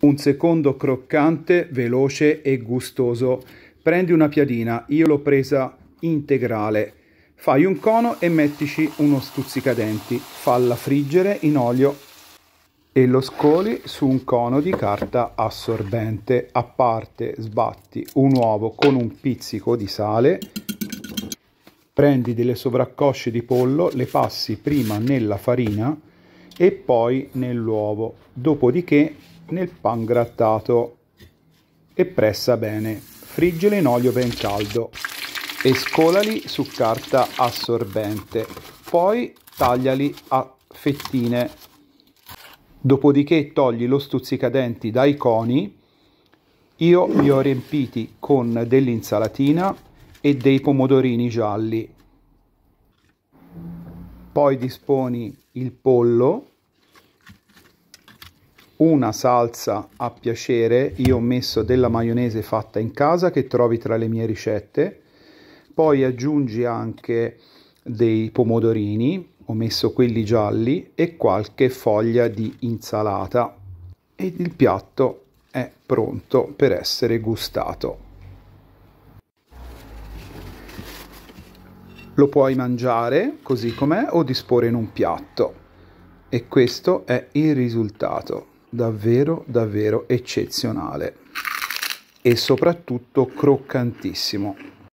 Un secondo croccante, veloce e gustoso. Prendi una piadina, io l'ho presa integrale. Fai un cono e mettici uno stuzzicadenti. Falla friggere in olio e lo scoli su un cono di carta assorbente. A parte sbatti un uovo con un pizzico di sale. Prendi delle sovraccosce di pollo, le passi prima nella farina e poi nell'uovo. Dopodiché nel pan grattato e pressa bene. Friggili in olio ben caldo e scolali su carta assorbente. Poi tagliali a fettine. Dopodiché togli lo stuzzicadenti dai coni. Io li ho riempiti con dell'insalatina e dei pomodorini gialli. Poi disponi il pollo una salsa a piacere, io ho messo della maionese fatta in casa che trovi tra le mie ricette, poi aggiungi anche dei pomodorini, ho messo quelli gialli e qualche foglia di insalata e il piatto è pronto per essere gustato. Lo puoi mangiare così com'è o disporre in un piatto e questo è il risultato davvero davvero eccezionale e soprattutto croccantissimo.